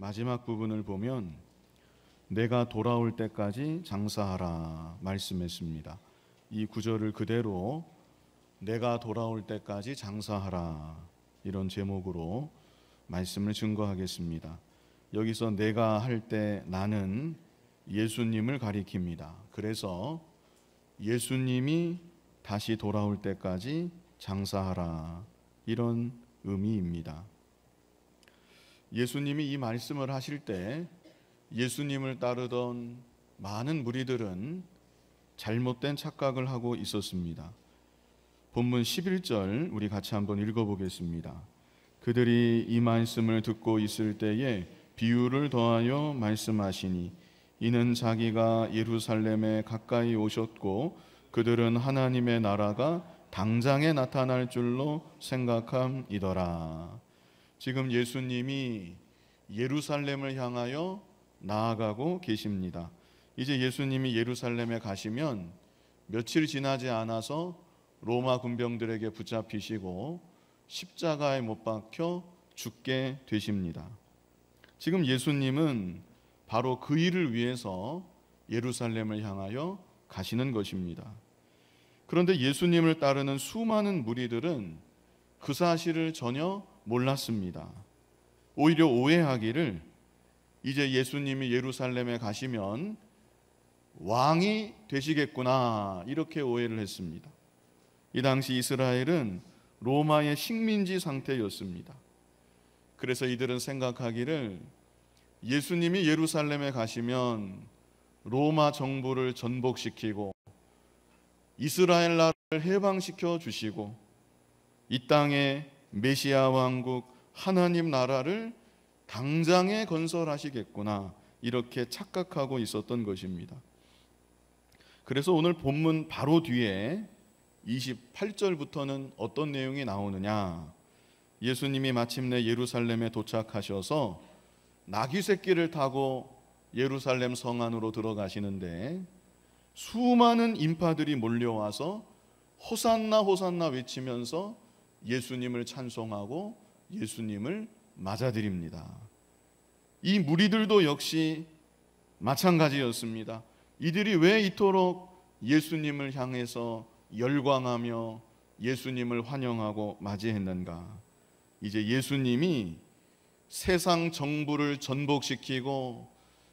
마지막 부분을 보면 내가 돌아올 때까지 장사하라 말씀했습니다. 이 구절을 그대로 내가 돌아올 때까지 장사하라 이런 제목으로 말씀을 증거하겠습니다. 여기서 내가 할 때 나는 예수님을 가리킵니다. 그래서 예수님이 다시 돌아올 때까지 장사하라 이런 의미입니다. 예수님이 이 말씀을 하실 때 예수님을 따르던 많은 무리들은 잘못된 착각을 하고 있었습니다. 본문 11절 우리 같이 한번 읽어보겠습니다. 그들이 이 말씀을 듣고 있을 때에 비유를 더하여 말씀하시니 이는 자기가 예루살렘에 가까이 오셨고 그들은 하나님의 나라가 당장에 나타날 줄로 생각함이더라. 지금 예수님이 예루살렘을 향하여 나아가고 계십니다. 이제 예수님이 예루살렘에 가시면 며칠 지나지 않아서 로마 군병들에게 붙잡히시고 십자가에 못 박혀 죽게 되십니다. 지금 예수님은 바로 그 일을 위해서 예루살렘을 향하여 가시는 것입니다. 그런데 예수님을 따르는 수많은 무리들은 그 사실을 전혀 몰랐습니다. 오히려 오해하기를 이제 예수님이 예루살렘에 가시면 왕이 되시겠구나 이렇게 오해를 했습니다. 이 당시 이스라엘은 로마의 식민지 상태였습니다. 그래서 이들은 생각하기를 예수님이 예루살렘에 가시면 로마 정부를 전복시키고 이스라엘 나라를 해방시켜 주시고 이 땅에 메시아 왕국 하나님 나라를 당장에 건설하시겠구나 이렇게 착각하고 있었던 것입니다. 그래서 오늘 본문 바로 뒤에 28절부터는 어떤 내용이 나오느냐? 예수님이 마침내 예루살렘에 도착하셔서 나귀 새끼를 타고 예루살렘 성 안으로 들어가시는데 수많은 인파들이 몰려와서 호산나 호산나 외치면서 예수님을 찬송하고 예수님을 맞아들입니다. 이 무리들도 역시 마찬가지였습니다. 이들이 왜 이토록 예수님을 향해서 열광하며 예수님을 환영하고 맞이했는가? 이제 예수님이 세상 정부를 전복시키고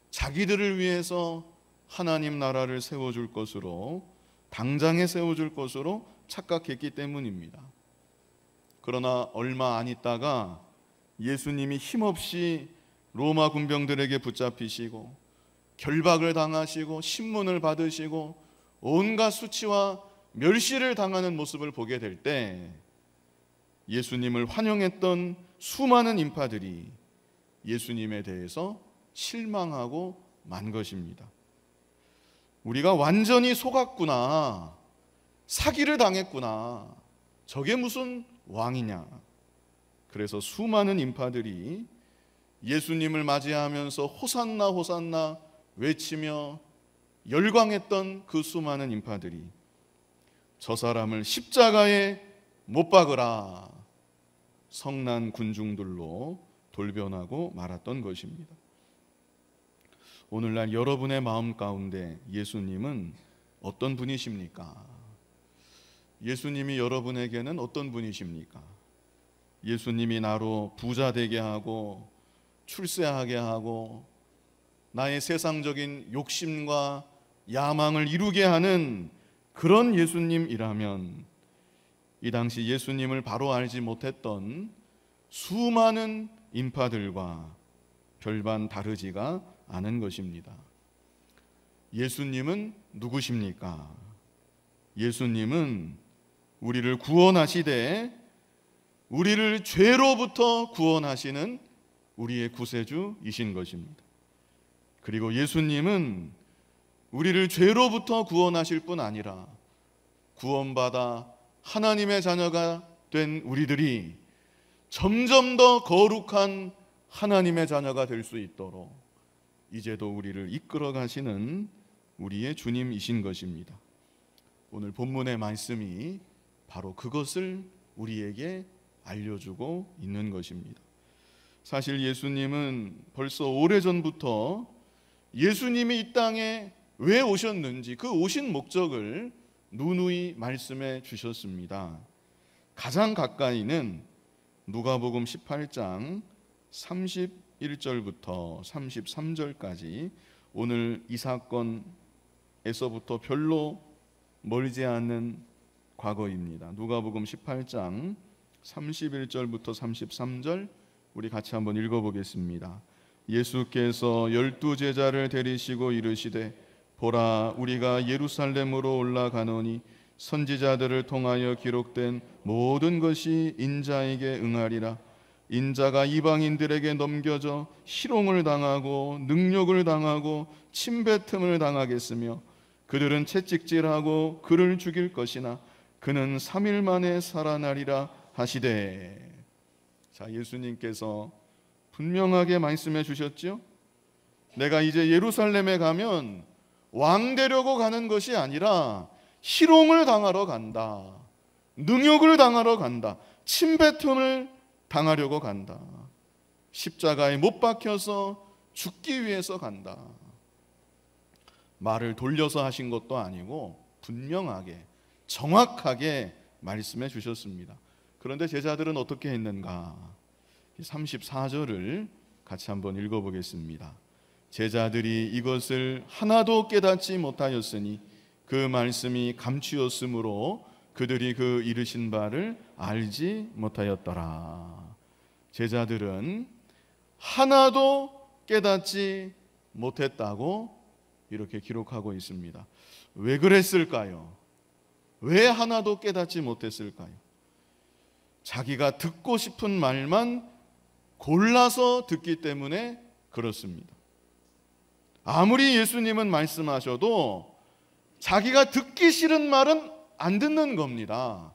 자기들을 위해서 하나님 나라를 세워줄 것으로 당장에 세워줄 것으로 착각했기 때문입니다. 그러나 얼마 안 있다가 예수님이 힘없이 로마 군병들에게 붙잡히시고 결박을 당하시고 신문을 받으시고 온갖 수치와 멸시를 당하는 모습을 보게 될 때 예수님을 환영했던 수많은 인파들이 예수님에 대해서 실망하고 만 것입니다. 우리가 완전히 속았구나. 사기를 당했구나. 저게 무슨 왕이냐? 그래서 수많은 인파들이 예수님을 맞이하면서 호산나 호산나 외치며 열광했던 그 수많은 인파들이 저 사람을 십자가에 못 박으라 성난 군중들로 돌변하고 말았던 것입니다. 오늘날 여러분의 마음 가운데 예수님은 어떤 분이십니까? 예수님이 여러분에게는 어떤 분이십니까? 예수님이 나로 부자 되게 하고 출세하게 하고 나의 세상적인 욕심과 야망을 이루게 하는 그런 예수님이라면 이 당시 예수님을 바로 알지 못했던 수많은 인파들과 별반 다르지가 않은 것입니다. 예수님은 누구십니까? 예수님은 우리를 구원하시되 우리를 죄로부터 구원하시는 우리의 구세주이신 것입니다. 그리고 예수님은 우리를 죄로부터 구원하실 뿐 아니라 구원받아 하나님의 자녀가 된 우리들이 점점 더 거룩한 하나님의 자녀가 될 수 있도록 이제도 우리를 이끌어 가시는 우리의 주님이신 것입니다. 오늘 본문의 말씀이 바로 그것을 우리에게 알려주고 있는 것입니다. 사실 예수님은 벌써 오래전부터 예수님이 이 땅에 왜 오셨는지 그 오신 목적을 누누이 말씀해 주셨습니다. 가장 가까이는 누가복음 18장 31절부터 33절까지 오늘 이 사건에서부터 별로 멀지 않은 과거입니다. 누가복음 18장 31절부터 33절 우리 같이 한번 읽어 보겠습니다. 예수께서 열두 제자를 데리시고 이르시되 보라 우리가 예루살렘으로 올라가노니 선지자들을 통하여 기록된 모든 것이 인자에게 응하리라 인자가 이방인들에게 넘겨져 희롱을 당하고 능욕을 당하고 침뱉음을 당하겠으며 그들은 채찍질하고 그를 죽일 것이나 그는 3일 만에 살아나리라 하시되 자 예수님께서 분명하게 말씀해 주셨지요 내가 이제 예루살렘에 가면 왕 되려고 가는 것이 아니라 희롱을 당하러 간다. 능욕을 당하러 간다. 침뱉음을 당하려고 간다. 십자가에 못 박혀서 죽기 위해서 간다. 말을 돌려서 하신 것도 아니고 분명하게 정확하게 말씀해 주셨습니다. 그런데 제자들은 어떻게 했는가? 34절을 같이 한번 읽어보겠습니다. 제자들이 이것을 하나도 깨닫지 못하였으니 그 말씀이 감추었으므로 그들이 그 이르신 바를 알지 못하였더라. 제자들은 하나도 깨닫지 못했다고 이렇게 기록하고 있습니다. 왜 그랬을까요? 왜 하나도 깨닫지 못했을까요? 자기가 듣고 싶은 말만 골라서 듣기 때문에 그렇습니다. 아무리 예수님은 말씀하셔도 자기가 듣기 싫은 말은 안 듣는 겁니다.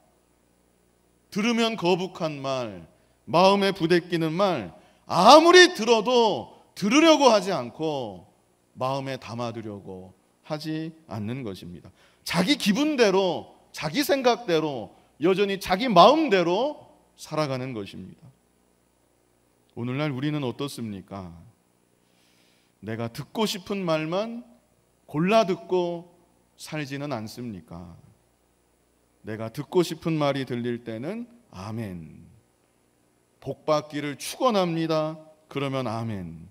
들으면 거북한 말, 마음에 부대끼는 말, 아무리 들어도 들으려고 하지 않고 마음에 담아두려고 하지 않는 것입니다. 자기 기분대로 자기 생각대로 여전히 자기 마음대로 살아가는 것입니다. 오늘날 우리는 어떻습니까? 내가 듣고 싶은 말만 골라 듣고 살지는 않습니까? 내가 듣고 싶은 말이 들릴 때는 아멘. 복 받기를 축원합니다. 그러면 아멘.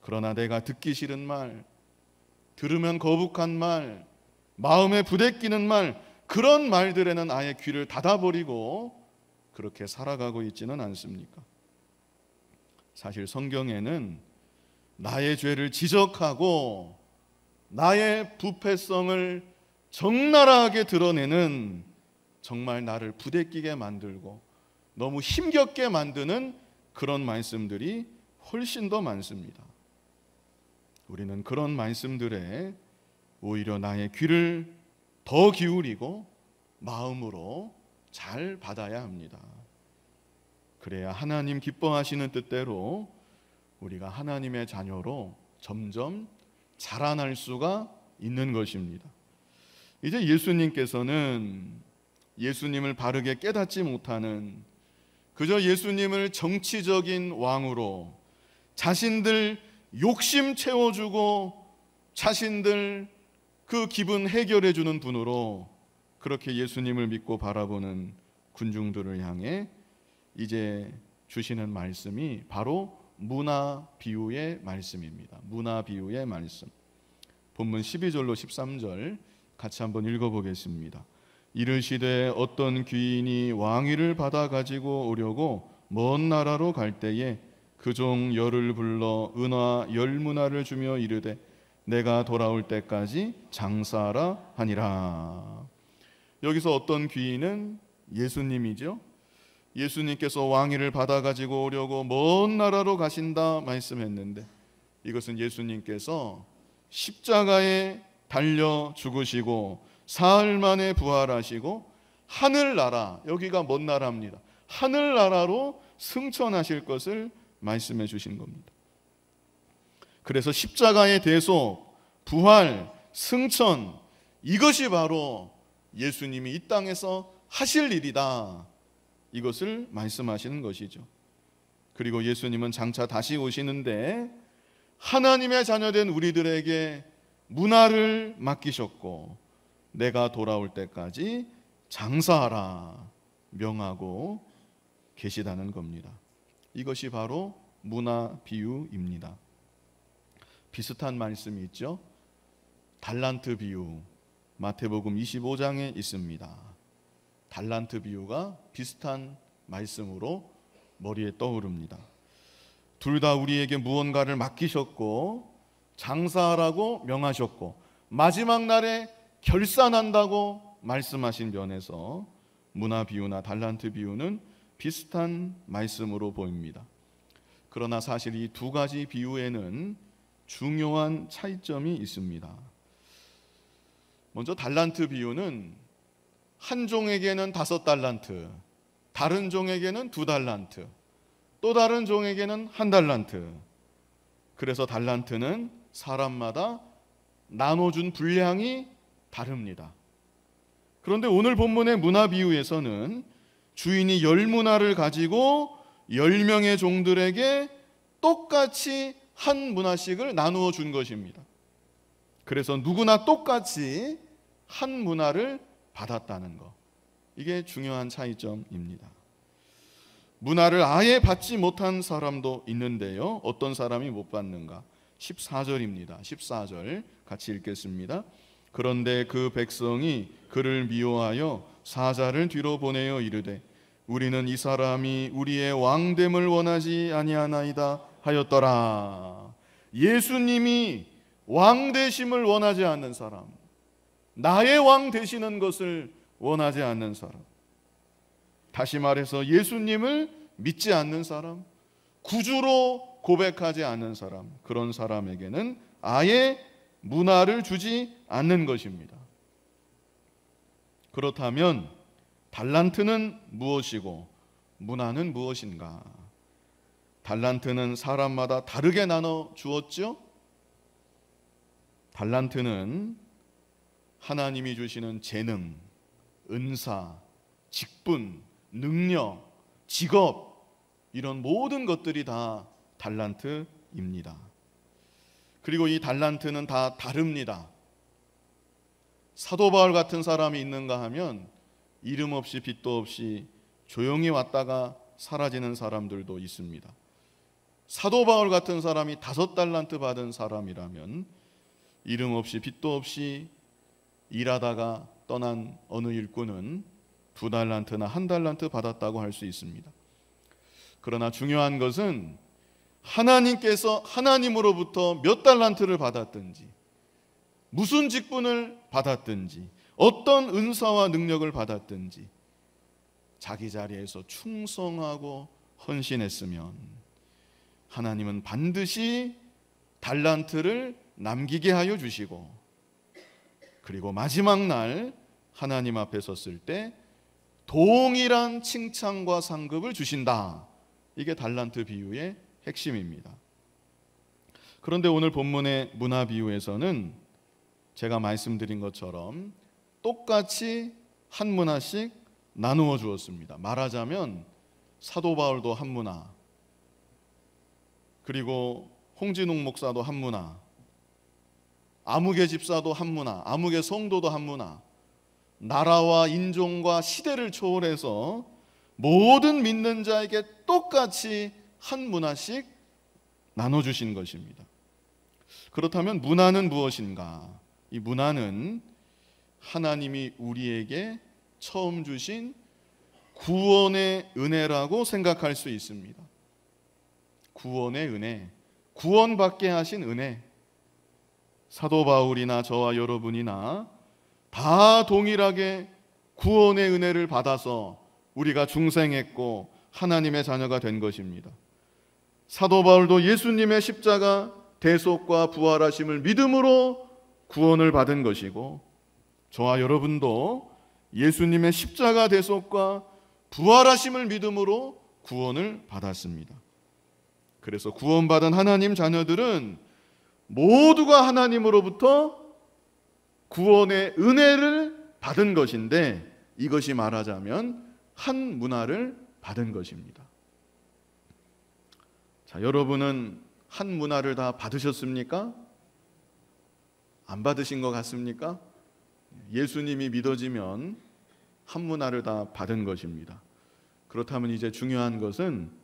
그러나 내가 듣기 싫은 말, 들으면 거북한 말, 마음에 부대끼는 말 그런 말들에는 아예 귀를 닫아버리고 그렇게 살아가고 있지는 않습니까? 사실 성경에는 나의 죄를 지적하고 나의 부패성을 적나라하게 드러내는 정말 나를 부대끼게 만들고 너무 힘겹게 만드는 그런 말씀들이 훨씬 더 많습니다. 우리는 그런 말씀들에 오히려 나의 귀를 더 기울이고 마음으로 잘 받아야 합니다. 그래야 하나님 기뻐하시는 뜻대로 우리가 하나님의 자녀로 점점 자라날 수가 있는 것입니다. 이제 예수님께서는 예수님을 바르게 깨닫지 못하는 그저 예수님을 정치적인 왕으로 자신들 욕심 채워주고 자신들 그 기분 해결해 주는 분으로 그렇게 예수님을 믿고 바라보는 군중들을 향해 이제 주시는 말씀이 바로 문화 비유의 말씀입니다. 문화 비유의 말씀. 본문 12절로 13절 같이 한번 읽어 보겠습니다. 이르시되 어떤 귀인이 왕위를 받아 가지고 오려고 먼 나라로 갈 때에 그 종 열을 불러 은화 열 문화를 주며 이르되 내가 돌아올 때까지 장사하라 하니라. 여기서 어떤 귀인은 예수님이죠. 예수님께서 왕위를 받아 가지고 오려고 먼 나라로 가신다 말씀했는데 이것은 예수님께서 십자가에 달려 죽으시고 사흘 만에 부활하시고 하늘나라 여기가 먼 나라입니다. 하늘나라로 승천하실 것을 말씀해 주신 겁니다. 그래서 십자가에 대해서 부활, 승천 이것이 바로 예수님이 이 땅에서 하실 일이다. 이것을 말씀하시는 것이죠. 그리고 예수님은 장차 다시 오시는데 하나님의 자녀된 우리들에게 문화를 맡기셨고 내가 돌아올 때까지 장사하라 명하고 계시다는 겁니다. 이것이 바로 문화 비유입니다. 비슷한 말씀이 있죠. 달란트 비유 마태복음 25장에 있습니다. 달란트 비유가 비슷한 말씀으로 머리에 떠오릅니다. 둘 다 우리에게 무언가를 맡기셨고 장사하라고 명하셨고 마지막 날에 결산한다고 말씀하신 면에서 문화 비유나 달란트 비유는 비슷한 말씀으로 보입니다. 그러나 사실 이 두 가지 비유에는 중요한 차이점이 있습니다. 먼저 달란트 비유는 한 종에게는 다섯 달란트, 다른 종에게는 두 달란트, 또 다른 종에게는 한 달란트. 그래서 달란트는 사람마다 나눠준 분량이 다릅니다. 그런데 오늘 본문의 문화 비유에서는 주인이 열 문화를 가지고 열 명의 종들에게 똑같이 한 문화씩을 나누어 준 것입니다. 그래서 누구나 똑같이 한 문화를 받았다는 것. 이게 중요한 차이점입니다. 문화를 아예 받지 못한 사람도 있는데요. 어떤 사람이 못 받는가? 14절입니다. 14절 같이 읽겠습니다. 그런데 그 백성이 그를 미워하여 사자를 뒤로 보내어 이르되 우리는 이 사람이 우리의 왕됨을 원하지 아니하나이다. 하였더라. 예수님이 왕 되심을 원하지 않는 사람, 나의 왕 되시는 것을 원하지 않는 사람, 다시 말해서 예수님을 믿지 않는 사람, 구주로 고백하지 않는 사람, 그런 사람에게는 아예 문화를 주지 않는 것입니다. 그렇다면 달란트는 무엇이고 문화는 무엇인가? 달란트는 사람마다 다르게 나눠 주었죠. 달란트는 하나님이 주시는 재능, 은사, 직분, 능력, 직업 이런 모든 것들이 다 달란트입니다. 그리고 이 달란트는 다 다릅니다. 사도 바울 같은 사람이 있는가 하면 이름 없이 빛도 없이 조용히 왔다가 사라지는 사람들도 있습니다. 사도 바울 같은 사람이 다섯 달란트 받은 사람이라면 이름 없이 빚도 없이 일하다가 떠난 어느 일꾼은 두 달란트나 한 달란트 받았다고 할 수 있습니다. 그러나 중요한 것은 하나님께서 하나님으로부터 몇 달란트를 받았든지 무슨 직분을 받았든지 어떤 은사와 능력을 받았든지 자기 자리에서 충성하고 헌신했으면 하나님은 반드시 달란트를 남기게 하여 주시고 그리고 마지막 날 하나님 앞에 섰을 때 동일한 칭찬과 상급을 주신다. 이게 달란트 비유의 핵심입니다. 그런데 오늘 본문의 문화 비유에서는 제가 말씀드린 것처럼 똑같이 한 문화씩 나누어 주었습니다. 말하자면 사도 바울도 한 문화, 그리고 홍진웅 목사도 한문화, 아무개 집사도 한문화, 아무개 성도도 한문화, 나라와 인종과 시대를 초월해서 모든 믿는 자에게 똑같이 한 문화씩 나눠주신 것입니다. 그렇다면 문화는 무엇인가? 이 문화는 하나님이 우리에게 처음 주신 구원의 은혜라고 생각할 수 있습니다. 구원의 은혜, 구원받게 하신 은혜. 사도 바울이나 저와 여러분이나 다 동일하게 구원의 은혜를 받아서 우리가 중생했고 하나님의 자녀가 된 것입니다. 사도 바울도 예수님의 십자가 대속과 부활하심을 믿음으로 구원을 받은 것이고 저와 여러분도 예수님의 십자가 대속과 부활하심을 믿음으로 구원을 받았습니다. 그래서 구원받은 하나님 자녀들은 모두가 하나님으로부터 구원의 은혜를 받은 것인데 이것이 말하자면 한 문화를 받은 것입니다. 자, 여러분은 한 문화를 다 받으셨습니까? 안 받으신 것 같습니까? 예수님이 믿어지면 한 문화를 다 받은 것입니다. 그렇다면 이제 중요한 것은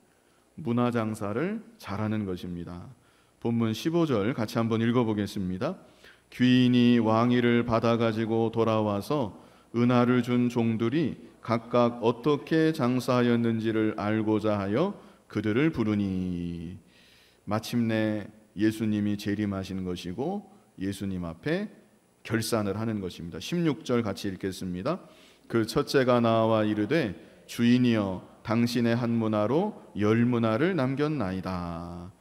문화 장사를 잘하는 것입니다. 본문 15절 같이 한번 읽어 보겠습니다. 귀인이 왕위를 받아 가지고 돌아와서 은하를 준 종들이 각각 어떻게 장사하였는지를 알고자 하여 그들을 부르니 마침내 예수님이 재림하시 것이고 예수님 앞에 결산을 하는 것입니다. 16절 같이 읽겠습니다. 그 첫째가 나와 이르되 주인이여 당신의 한 문화로 열 문화를 남겼나이다.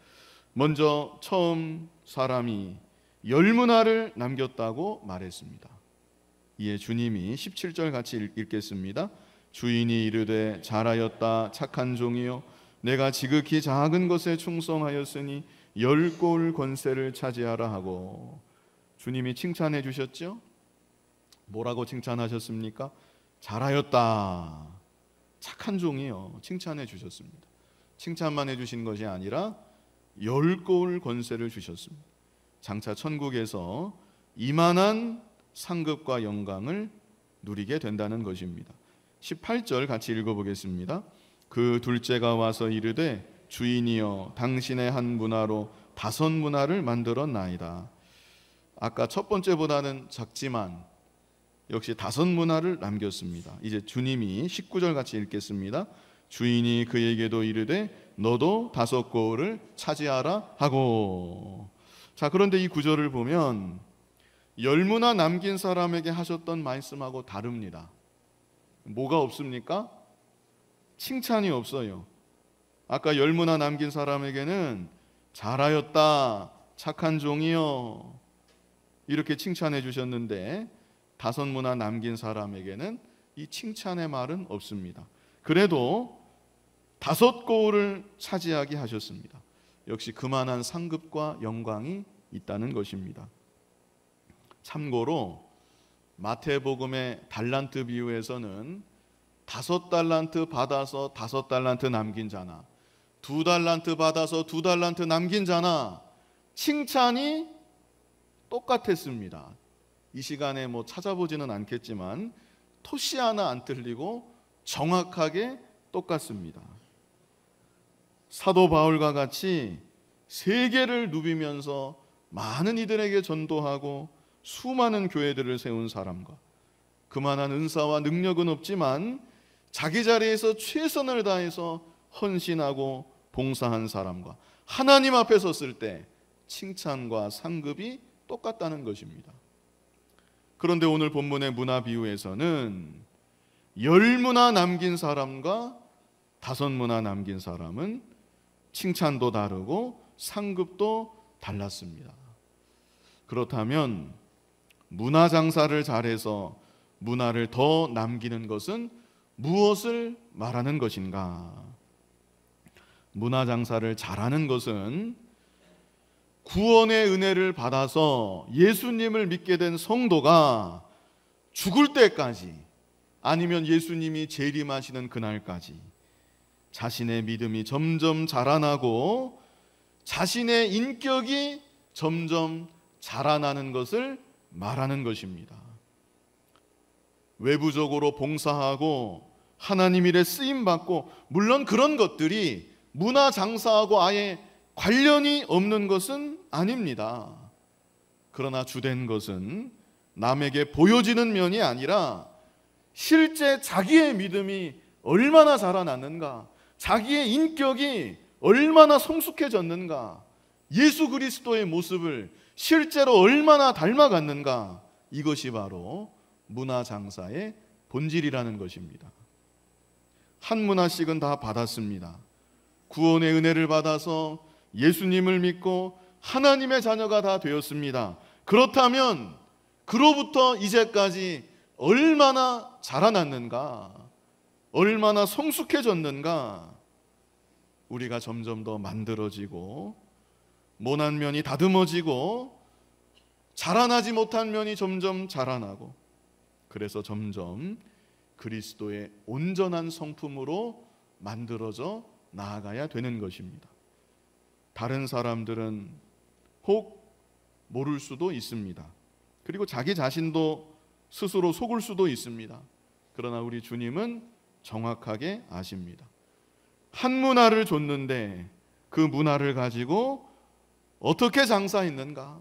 먼저 처음 사람이 열 문화를 남겼다고 말했습니다. 이에 주님이 17절 같이 읽겠습니다. 주인이 이르되 잘하였다 착한 종이요 내가 지극히 작은 것에 충성하였으니 열골 권세를 차지하라 하고 주님이 칭찬해 주셨죠? 뭐라고 칭찬하셨습니까? 잘하였다. 착한 종이요. 칭찬해 주셨습니다. 칭찬만 해 주신 것이 아니라 열골 권세를 주셨습니다. 장차 천국에서 이만한 상급과 영광을 누리게 된다는 것입니다. 18절 같이 읽어보겠습니다. 그 둘째가 와서 이르되 주인이여 당신의 한 문화로 다섯 문화를 만들었나이다. 아까 첫 번째보다는 작지만 역시 다섯 문화를 남겼습니다. 이제 주님이 19절 같이 읽겠습니다. 주인이 그에게도 이르되 너도 다섯 고을을 차지하라 하고 자 그런데 이 구절을 보면 열무나 남긴 사람에게 하셨던 말씀하고 다릅니다. 뭐가 없습니까? 칭찬이 없어요. 아까 열무나 남긴 사람에게는 잘하였다, 착한 종이요. 이렇게 칭찬해 주셨는데 다섯 문화 남긴 사람에게는 이 칭찬의 말은 없습니다. 그래도 다섯 고을을 차지하게 하셨습니다. 역시 그만한 상급과 영광이 있다는 것입니다. 참고로 마태복음의 달란트 비유에서는 다섯 달란트 받아서 다섯 달란트 남긴 자나 두 달란트 받아서 두 달란트 남긴 자나 칭찬이 똑같았습니다. 이 시간에 뭐 찾아보지는 않겠지만 토시 하나 안 틀리고 정확하게 똑같습니다. 사도 바울과 같이 세계를 누비면서 많은 이들에게 전도하고 수많은 교회들을 세운 사람과 그만한 은사와 능력은 없지만 자기 자리에서 최선을 다해서 헌신하고 봉사한 사람과 하나님 앞에 섰을 때 칭찬과 상급이 똑같다는 것입니다. 그런데 오늘 본문의 문화 비유에서는 열 문화 남긴 사람과 다섯 문화 남긴 사람은 칭찬도 다르고 상급도 달랐습니다. 그렇다면 문화 장사를 잘해서 문화를 더 남기는 것은 무엇을 말하는 것인가? 문화 장사를 잘하는 것은 구원의 은혜를 받아서 예수님을 믿게 된 성도가 죽을 때까지 아니면 예수님이 재림하시는 그날까지 자신의 믿음이 점점 자라나고 자신의 인격이 점점 자라나는 것을 말하는 것입니다. 외부적으로 봉사하고 하나님 일에 쓰임 받고 물론 그런 것들이 문화 장사하고 아예 관련이 없는 것은 아닙니다. 그러나 주된 것은 남에게 보여지는 면이 아니라 실제 자기의 믿음이 얼마나 자라났는가, 자기의 인격이 얼마나 성숙해졌는가, 예수 그리스도의 모습을 실제로 얼마나 닮아갔는가, 이것이 바로 문화 장사의 본질이라는 것입니다. 한 문화씩은 다 받았습니다. 구원의 은혜를 받아서 예수님을 믿고 하나님의 자녀가 다 되었습니다. 그렇다면 그로부터 이제까지 얼마나 자라났는가? 얼마나 성숙해졌는가? 우리가 점점 더 만들어지고 모난 면이 다듬어지고 자라나지 못한 면이 점점 자라나고 그래서 점점 그리스도의 온전한 성품으로 만들어져 나아가야 되는 것입니다. 다른 사람들은 혹 모를 수도 있습니다. 그리고 자기 자신도 스스로 속을 수도 있습니다. 그러나 우리 주님은 정확하게 아십니다. 한 문화를 줬는데 그 문화를 가지고 어떻게 장사했는가?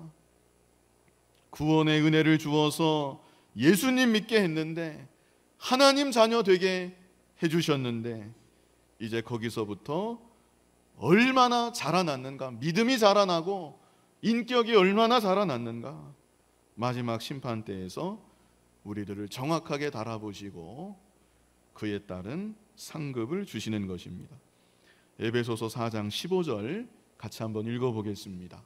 구원의 은혜를 주어서 예수님 믿게 했는데 하나님 자녀 되게 해주셨는데 이제 거기서부터 얼마나 자라났는가, 믿음이 자라나고 인격이 얼마나 자라났는가. 마지막 심판 때에서 우리들을 정확하게 달아보시고 그에 따른 상급을 주시는 것입니다. 에베소서 4장 15절 같이 한번 읽어보겠습니다.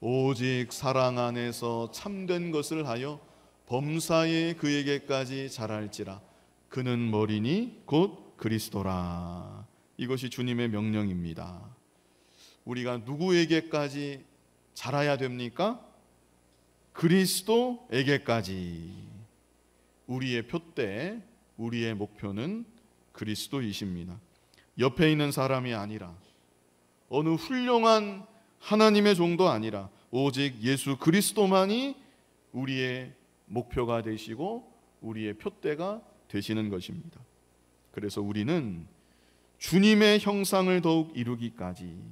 오직 사랑 안에서 참된 것을 하여 범사에 그에게까지 자랄지라 그는 머리니 곧 그리스도라. 이것이 주님의 명령입니다. 우리가 누구에게까지 자라야 됩니까? 그리스도에게까지. 우리의 표대, 우리의 목표는 그리스도이십니다. 옆에 있는 사람이 아니라 어느 훌륭한 하나님의 종도 아니라 오직 예수 그리스도만이 우리의 목표가 되시고 우리의 표대가 되시는 것입니다. 그래서 우리는 주님의 형상을 더욱 이루기까지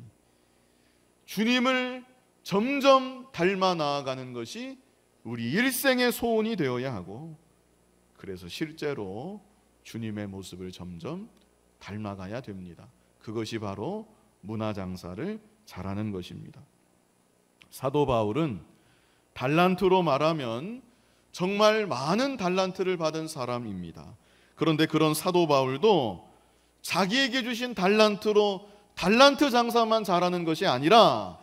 주님을 점점 닮아 나아가는 것이 우리 일생의 소원이 되어야 하고 그래서 실제로 주님의 모습을 점점 닮아가야 됩니다. 그것이 바로 문화 장사를 잘하는 것입니다. 사도 바울은 달란트로 말하면 정말 많은 달란트를 받은 사람입니다. 그런데 그런 사도 바울도 자기에게 주신 달란트로 달란트 장사만 잘하는 것이 아니라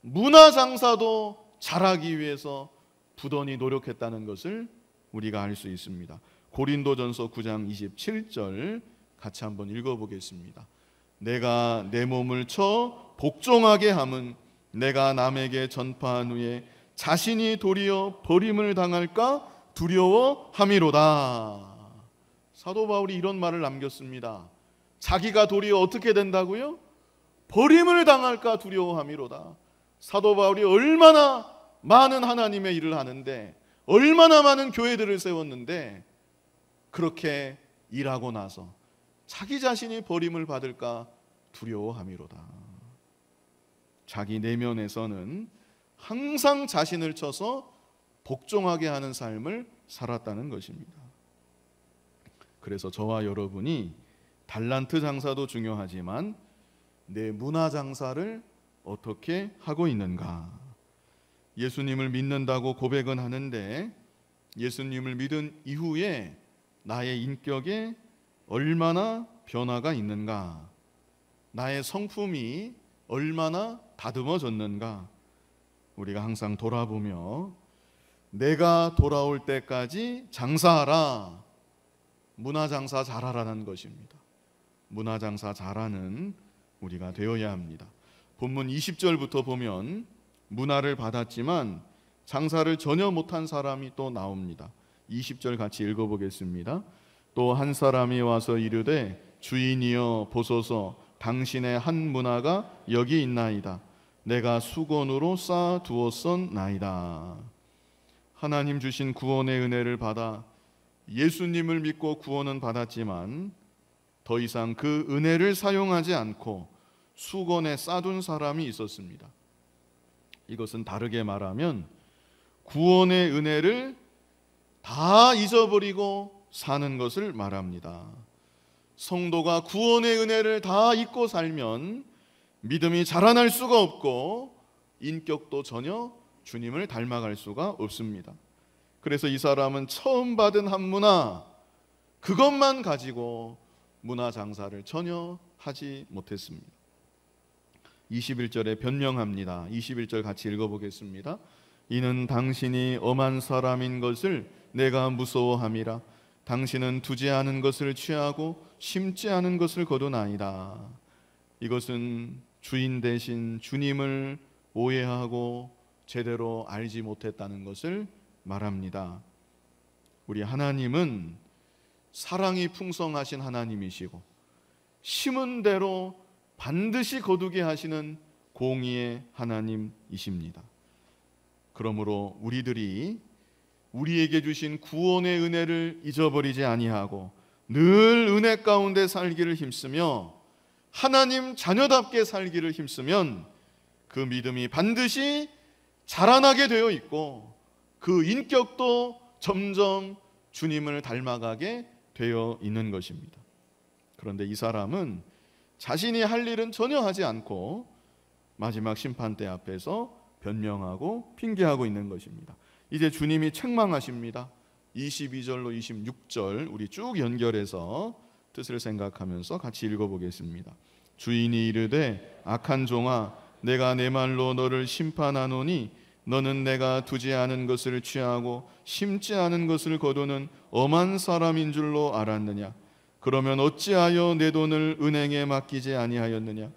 문화 장사도 잘하기 위해서 부단히 노력했다는 것을 우리가 알 수 있습니다. 고린도전서 9장 27절 같이 한번 읽어보겠습니다. 내가 내 몸을 쳐 복종하게 함은 내가 남에게 전파한 후에 자신이 도리어 버림을 당할까 두려워함이로다. 사도 바울이 이런 말을 남겼습니다. 자기가 도리어 어떻게 된다고요? 버림을 당할까 두려워함이로다. 사도 바울이 얼마나 많은 하나님의 일을 하는데 얼마나 많은 교회들을 세웠는데 그렇게 일하고 나서 자기 자신이 버림을 받을까 두려워함이로다. 자기 내면에서는 항상 자신을 쳐서 복종하게 하는 삶을 살았다는 것입니다. 그래서 저와 여러분이 달란트 장사도 중요하지만 내 문화 장사를 어떻게 하고 있는가? 예수님을 믿는다고 고백은 하는데 예수님을 믿은 이후에 나의 인격에 얼마나 변화가 있는가? 나의 성품이 얼마나 다듬어졌는가? 우리가 항상 돌아보며 내가 돌아올 때까지 장사하라. 문화 장사 잘하라는 것입니다. 문화장사 잘하는 우리가 되어야 합니다. 본문 20절부터 보면 문화를 받았지만 장사를 전혀 못한 사람이 또 나옵니다. 20절 같이 읽어보겠습니다. 또 한 사람이 와서 이르되 주인이여 보소서 당신의 한 문화가 여기 있나이다. 내가 수건으로 쌓아 두었었나이다. 하나님 주신 구원의 은혜를 받아 예수님을 믿고 구원은 받았지만 더 이상 그 은혜를 사용하지 않고 수건에 싸둔 사람이 있었습니다. 이것은 다르게 말하면 구원의 은혜를 다 잊어버리고 사는 것을 말합니다. 성도가 구원의 은혜를 다 잊고 살면 믿음이 자라날 수가 없고 인격도 전혀 주님을 닮아갈 수가 없습니다. 그래서 이 사람은 처음 받은 한문화 그것만 가지고 문화 장사를 전혀 하지 못했습니다. 21절에 변명합니다. 21절 같이 읽어보겠습니다. 이는 당신이 엄한 사람인 것을 내가 무서워함이라. 당신은 두지 않은 것을 취하고 심지 않은 것을 거두나이다. 이것은 주인 대신 주님을 오해하고 제대로 알지 못했다는 것을 말합니다. 우리 하나님은 사랑이 풍성하신 하나님이시고 심은 대로 반드시 거두게 하시는 공의의 하나님이십니다. 그러므로 우리들이 우리에게 주신 구원의 은혜를 잊어버리지 아니하고 늘 은혜 가운데 살기를 힘쓰며 하나님 자녀답게 살기를 힘쓰면 그 믿음이 반드시 자라나게 되어 있고 그 인격도 점점 주님을 닮아가게 되어 있는 것입니다. 그런데 이 사람은 자신이 할 일은 전혀 하지 않고 마지막 심판대 앞에서 변명하고 핑계하고 있는 것입니다. 이제 주님이 책망하십니다. 22절로 26절 우리 쭉 연결해서 뜻을 생각하면서 같이 읽어보겠습니다. 주인이 이르되 악한 종아 내가 내 말로 너를 심판하노니 너는 내가 두지 않은 것을 취하고 심지 않은 것을 거두는 엄한 사람인 줄로 알았느냐? 그러면 어찌하여 내 돈을 은행에 맡기지 아니하였느냐?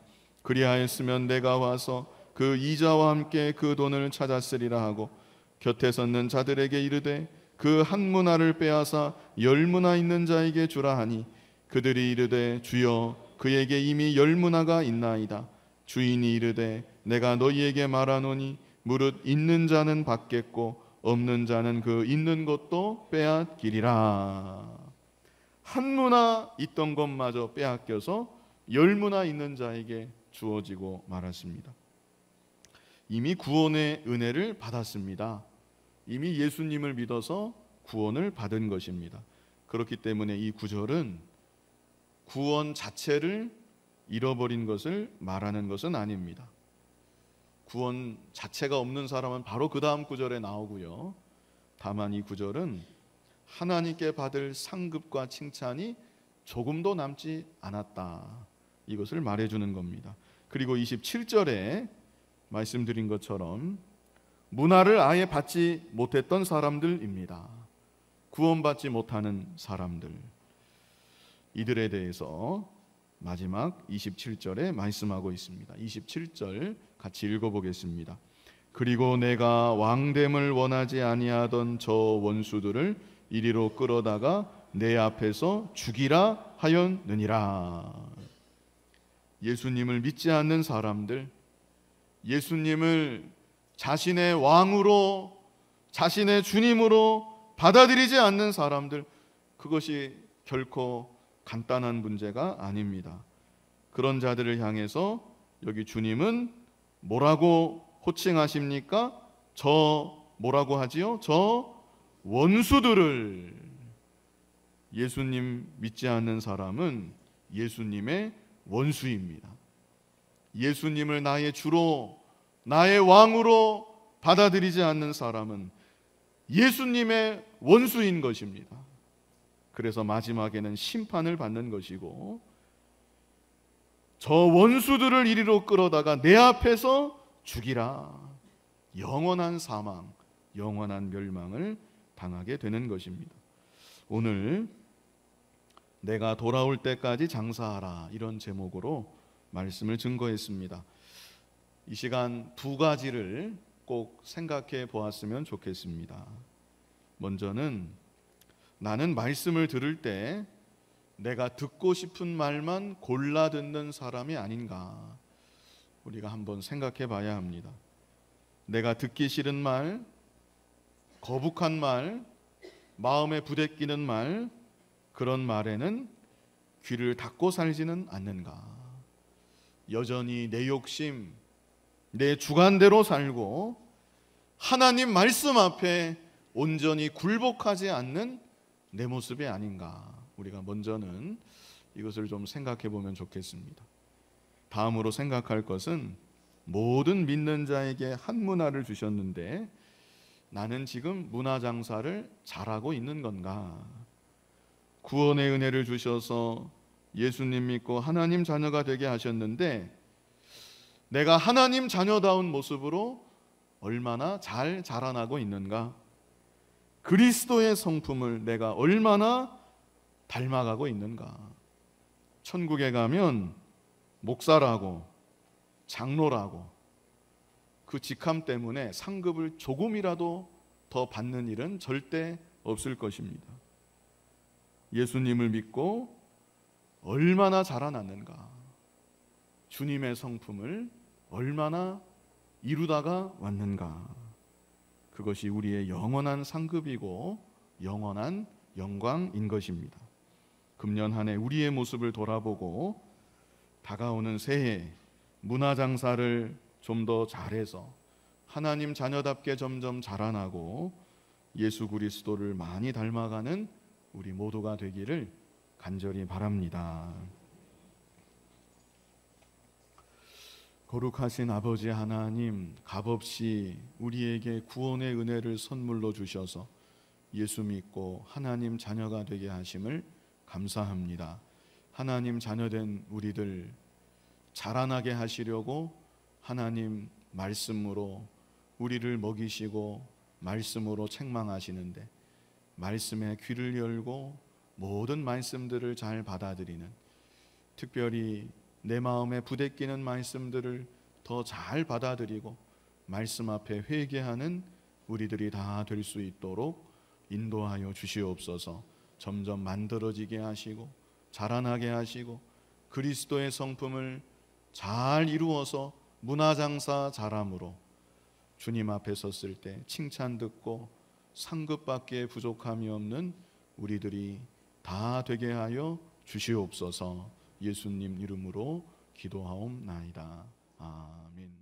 그리하였으면 내가 와서 그 이자와 함께 그 돈을 찾았으리라 하고 곁에 섰는 자들에게 이르되 그한 문화를 빼앗아 열 문화 있는 자에게 주라 하니 그들이 이르되 주여 그에게 이미 열 문화가 있나이다 주인이 이르되 내가 너희에게 말하노니 무릇 있는 자는 받겠고 없는 자는 그 있는 것도 빼앗기리라. 한 문화 있던 것마저 빼앗겨서 열 문화 있는 자에게 주어지고 말았습니다. 이미 구원의 은혜를 받았습니다. 이미 예수님을 믿어서 구원을 받은 것입니다. 그렇기 때문에 이 구절은 구원 자체를 잃어버린 것을 말하는 것은 아닙니다. 구원 자체가 없는 사람은 바로 그 다음 구절에 나오고요. 다만 이 구절은 하나님께 받을 상급과 칭찬이 조금도 남지 않았다. 이것을 말해주는 겁니다. 그리고 27절에 말씀드린 것처럼 문화를 아예 받지 못했던 사람들입니다. 구원받지 못하는 사람들. 이들에 대해서 마지막 27절에 말씀하고 있습니다. 27절 같이 읽어보겠습니다. 그리고 내가 왕됨을 원하지 아니하던 저 원수들을 이리로 끌어다가 내 앞에서 죽이라 하였느니라. 예수님을 믿지 않는 사람들, 예수님을 자신의 왕으로, 자신의 주님으로 받아들이지 않는 사람들, 그것이 결코 간단한 문제가 아닙니다. 그런 자들을 향해서 여기 주님은 뭐라고 호칭하십니까? 저 뭐라고 하지요? 저 원수들을 예수님 믿지 않는 사람은 예수님의 원수입니다. 예수님을 나의 주로 나의 왕으로 받아들이지 않는 사람은 예수님의 원수인 것입니다. 그래서 마지막에는 심판을 받는 것이고 저 원수들을 이리로 끌어다가 내 앞에서 죽이라. 영원한 사망, 영원한 멸망을 당하게 되는 것입니다. 오늘 내가 돌아올 때까지 장사하라 이런 제목으로 말씀을 증거했습니다. 이 시간 두 가지를 꼭 생각해 보았으면 좋겠습니다. 먼저는 나는 말씀을 들을 때 내가 듣고 싶은 말만 골라 듣는 사람이 아닌가 우리가 한번 생각해 봐야 합니다. 내가 듣기 싫은 말, 거북한 말, 마음에 부대끼는 말, 그런 말에는 귀를 닫고 살지는 않는가. 여전히 내 욕심, 내 주관대로 살고 하나님 말씀 앞에 온전히 굴복하지 않는 내 모습이 아닌가. 우리가 먼저는 이것을 좀 생각해 보면 좋겠습니다. 다음으로 생각할 것은 모든 믿는 자에게 한 문화를 주셨는데 나는 지금 문화 장사를 잘하고 있는 건가? 구원의 은혜를 주셔서 예수님 믿고 하나님 자녀가 되게 하셨는데 내가 하나님 자녀다운 모습으로 얼마나 잘 자라나고 있는가? 그리스도의 성품을 내가 얼마나 닮아가고 있는가? 천국에 가면 목사라고 장로라고 그 직함 때문에 상급을 조금이라도 더 받는 일은 절대 없을 것입니다. 예수님을 믿고 얼마나 자라났는가? 주님의 성품을 얼마나 이루다가 왔는가? 그것이 우리의 영원한 상급이고 영원한 영광인 것입니다. 금년 한 해 우리의 모습을 돌아보고 다가오는 새해 문화 장사를 좀 더 잘해서 하나님 자녀답게 점점 자라나고 예수 그리스도를 많이 닮아가는 우리 모두가 되기를 간절히 바랍니다. 거룩하신 아버지 하나님, 값없이 우리에게 구원의 은혜를 선물로 주셔서 예수 믿고 하나님 자녀가 되게 하심을 감사합니다. 하나님 자녀된 우리들 자라나게 하시려고 하나님 말씀으로 우리를 먹이시고 말씀으로 책망하시는데 말씀에 귀를 열고 모든 말씀들을 잘 받아들이는 특별히 내 마음에 부대끼는 말씀들을 더 잘 받아들이고 말씀 앞에 회개하는 우리들이 다 될 수 있도록 인도하여 주시옵소서. 점점 만들어지게 하시고 자라나게 하시고 그리스도의 성품을 잘 이루어서 문화장사 자람으로 주님 앞에 섰을 때 칭찬 듣고 상급밖에 부족함이 없는 우리들이 다 되게 하여 주시옵소서 예수님 이름으로 기도하옵나이다. 아멘.